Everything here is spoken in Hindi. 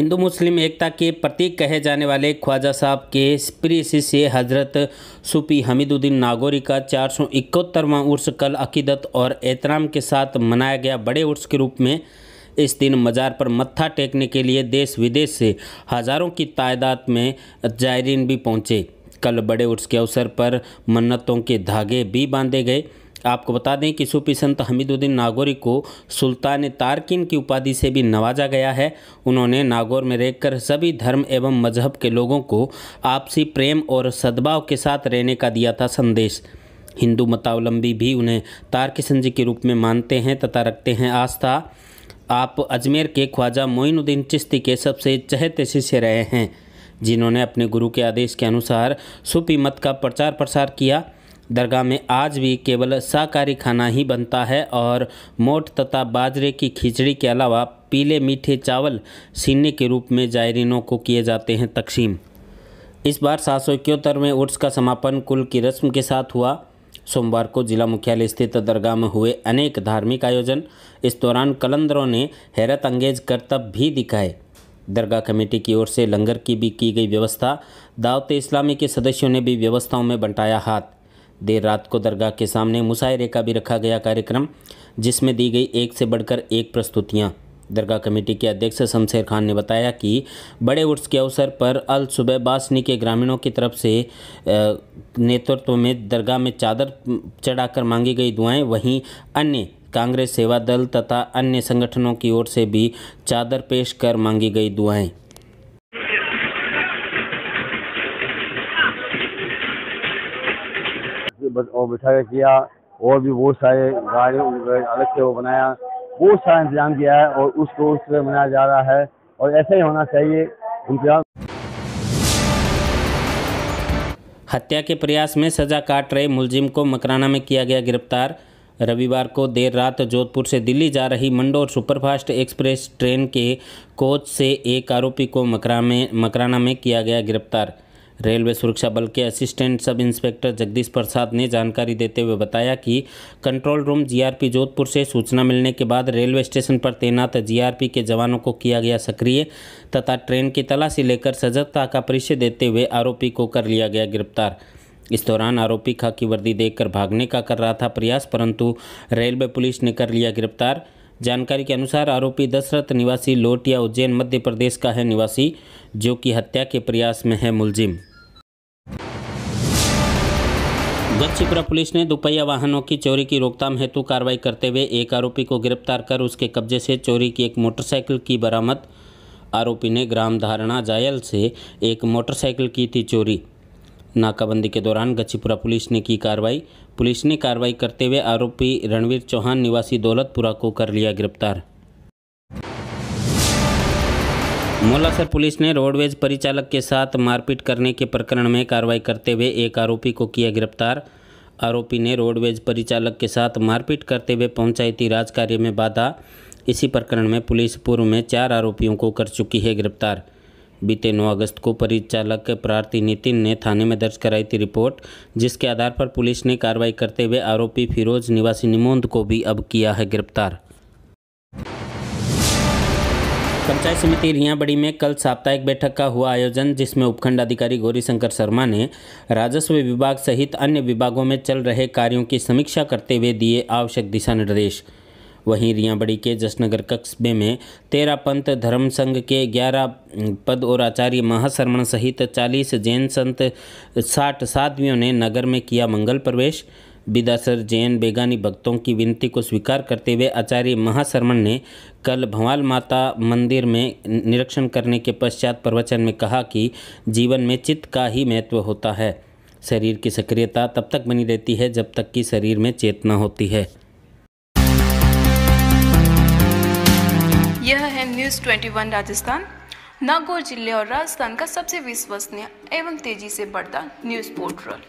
हिंदू मुस्लिम एकता के प्रतीक कहे जाने वाले ख्वाजा साहब के प्रिय से हजरत सूफी हमीदुद्दीन नागौरी का चार सौ इकहत्तरवां उर्स कल अकीदत और एहतराम के साथ मनाया गया बड़े उर्स के रूप में इस दिन मज़ार पर मत्था टेकने के लिए देश विदेश से हज़ारों की तादाद में जायरीन भी पहुँचे कल बड़े उर्स के अवसर पर मन्नतों के धागे भी बांधे गए आपको बता दें कि सूफी संत हमीदुद्दीन नागौरी को सुल्तान तारकिन की उपाधि से भी नवाजा गया है उन्होंने नागौर में रहकर सभी धर्म एवं मजहब के लोगों को आपसी प्रेम और सद्भाव के साथ रहने का दिया था संदेश हिंदू मतावलंबी भी उन्हें तारकिशन जी के रूप में मानते हैं तथा रखते हैं आस्था आप अजमेर के ख्वाजा मोइनुद्दीन चिश्ती के सबसे चहते शिष्य रहे हैं जिन्होंने अपने गुरु के आदेश के अनुसार सूफी मत का प्रचार प्रसार किया दरगाह में आज भी केवल शाकाहारी खाना ही बनता है और मोट तथा बाजरे की खिचड़ी के अलावा पीले मीठे चावल सीने के रूप में जायरीनों को किए जाते हैं तकसीम इस बार सात सौ में उर्स का समापन कुल की रस्म के साथ हुआ सोमवार को जिला मुख्यालय स्थित दरगाह में हुए अनेक धार्मिक आयोजन इस दौरान कलंदरों ने हैरत अंगेज करतब भी दिखाए दरगाह कमेटी की ओर से लंगर की भी की गई व्यवस्था दावत इस्लामी के सदस्यों ने भी व्यवस्थाओं में बंटाया हाथ देर रात को दरगाह के सामने मुशायरे का भी रखा गया कार्यक्रम जिसमें दी गई एक से बढ़कर एक प्रस्तुतियाँ दरगाह कमेटी के अध्यक्ष शमशेर खान ने बताया कि बड़े उर्स के अवसर पर अल सुबह बासनी के ग्रामीणों की तरफ से नेतृत्व में दरगाह में चादर चढ़ाकर मांगी गई दुआएं वहीं अन्य कांग्रेस सेवा दल तथा अन्य संगठनों की ओर से भी चादर पेश कर मांगी गई दुआएं और बैठा किया और भी बहुत सारे गाड़ी अलग से वो बनाया बहुत सारा इंतजाम किया है और उसको उस पर मनाया जा रहा है और ऐसा ही होना चाहिए इंतजाम हत्या के प्रयास में सजा काट रहे मुलजिम को मकराना में किया गया गिरफ्तार रविवार को देर रात जोधपुर से दिल्ली जा रही मंडोर सुपरफास्ट एक्सप्रेस ट्रेन के कोच से एक आरोपी को मकरा में मकराना में किया गया गिरफ्तार रेलवे सुरक्षा बल के असिस्टेंट सब इंस्पेक्टर जगदीश प्रसाद ने जानकारी देते हुए बताया कि कंट्रोल रूम जीआरपी जोधपुर से सूचना मिलने के बाद रेलवे स्टेशन पर तैनात जीआरपी के जवानों को किया गया सक्रिय तथा ट्रेन की तलाशी लेकर सजगता का परिचय देते हुए आरोपी को कर लिया गया गिरफ्तार इस दौरान आरोपी खाकी वर्दी देखकर भागने का कर रहा था प्रयास परंतु रेलवे पुलिस ने कर लिया गिरफ्तार जानकारी के अनुसार आरोपी दशरथ निवासी लोटिया उज्जैन मध्य प्रदेश का है निवासी जो कि हत्या के प्रयास में है मुलजिम गच्छीपुरा पुलिस ने दोपहिया वाहनों की चोरी की रोकथाम हेतु कार्रवाई करते हुए एक आरोपी को गिरफ्तार कर उसके कब्जे से चोरी की एक मोटरसाइकिल की बरामद आरोपी ने ग्राम धारणा जायल से एक मोटरसाइकिल की थी चोरी नाकाबंदी के दौरान गच्छीपुरा पुलिस ने की कार्रवाई पुलिस ने कार्रवाई करते हुए आरोपी रणवीर चौहान निवासी दौलतपुरा को कर लिया गिरफ्तार मौलासर पुलिस ने रोडवेज परिचालक के साथ मारपीट करने के प्रकरण में कार्रवाई करते हुए एक आरोपी को किया गिरफ्तार आरोपी ने रोडवेज परिचालक के साथ मारपीट करते हुए पंचायती राज कार्य में बाधा इसी प्रकरण में पुलिस पूर्व में चार आरोपियों को कर चुकी है गिरफ्तार बीते 9 अगस्त को परिचालक प्रार्थी नितिन ने थाने में दर्ज कराई थी रिपोर्ट जिसके आधार पर पुलिस ने कार्रवाई करते हुए आरोपी फिरोज निवासी निमोंद को भी अब किया है गिरफ्तार पंचायत समिति रियाबड़ी में कल साप्ताहिक बैठक का हुआ आयोजन जिसमें उपखंड अधिकारी गौरी शंकर शर्मा ने राजस्व विभाग सहित अन्य विभागों में चल रहे कार्यों की समीक्षा करते हुए दिए आवश्यक दिशा निर्देश वहीं रियाबड़ी के जसनगर कस्बे में तेरह पंत धर्म संघ के ग्यारह पद और आचार्य महाशर्मण सहित चालीस जैन संत साठ साधवियों ने नगर में किया मंगल प्रवेश बिदासर जैन बेगानी भक्तों की विनती को स्वीकार करते हुए आचार्य महाशर्मण ने कल भंवाल माता मंदिर में निरीक्षण करने के पश्चात प्रवचन में कहा कि जीवन में चित्त का ही महत्व होता है शरीर की सक्रियता तब तक बनी रहती है जब तक कि शरीर में चेतना होती है यह है न्यूज़ 21 राजस्थान नागौर जिले और राजस्थान का सबसे विश्वसनीय एवं तेजी से बढ़ता न्यूज़ पोर्टल